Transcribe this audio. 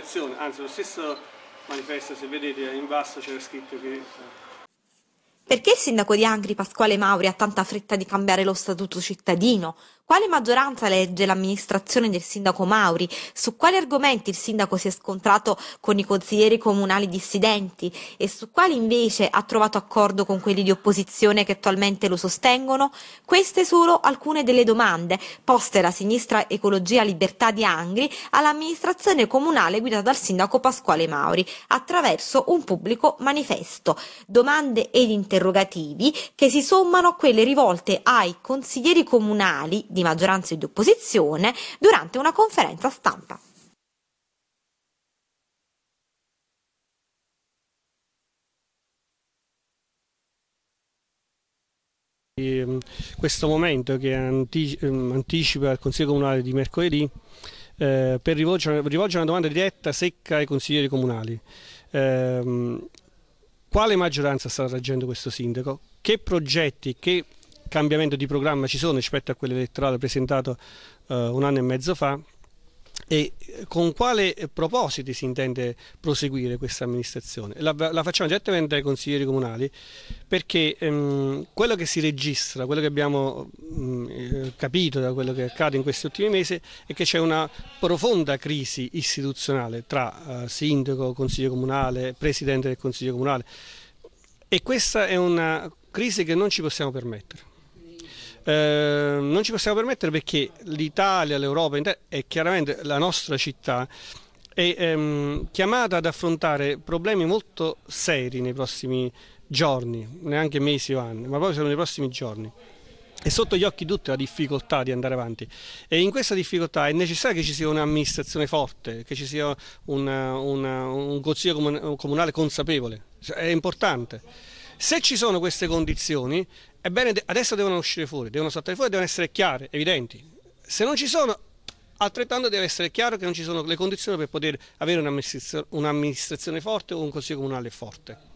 continuazione, anzi lo stesso manifesto, se vedete in basso c'era scritto che... Perché il sindaco di Angri Pasquale Mauri ha tanta fretta di cambiare lo statuto cittadino? Quale maggioranza legge l'amministrazione del sindaco Mauri? Su quali argomenti il sindaco si è scontrato con i consiglieri comunali dissidenti e su quali invece ha trovato accordo con quelli di opposizione che attualmente lo sostengono? Queste solo alcune delle domande poste la sinistra Ecologia Libertà di Angri all'amministrazione comunale guidata dal sindaco Pasquale Mauri attraverso un pubblico manifesto. Domande ed interrogativi che si sommano a quelle rivolte ai consiglieri comunali di maggioranza e di opposizione durante una conferenza stampa. Mm, questo momento che mm, anticipa il Consiglio Comunale di mercoledì eh, per rivolgere, una domanda diretta secca ai consiglieri comunali. Ehm, quale maggioranza sta raggiungendo questo sindaco? Che progetti, che cambiamento di programma ci sono rispetto a quello elettorale presentato eh, un anno e mezzo fa e eh, con quale propositi si intende proseguire questa amministrazione? La, la facciamo direttamente ai consiglieri comunali perché ehm, quello che si registra, quello che abbiamo mh, mm, eh, capito da quello che accade in questi ultimi mesi è che c'è una profonda crisi istituzionale tra eh, sindaco, consiglio comunale, presidente del consiglio comunale e questa è una crisi che non ci possiamo permettere. Ehm, non ci possiamo permettere perché l'Italia, l'Europa e chiaramente la nostra città è ehm, chiamata ad affrontare problemi molto seri nei prossimi giorni, neanche mesi o anni, ma proprio sono nei prossimi giorni. È sotto gli occhi di tutti la difficoltà di andare avanti e in questa difficoltà è necessario che ci sia un'amministrazione forte, che ci sia una, una, un consiglio comunale consapevole, cioè, è importante. Se ci sono queste condizioni, ebbene adesso devono uscire fuori, devono saltare fuori, devono essere chiare, evidenti. Se non ci sono, altrettanto deve essere chiaro che non ci sono le condizioni per poter avere un'amministrazione, un'amministrazione forte o un consiglio comunale forte.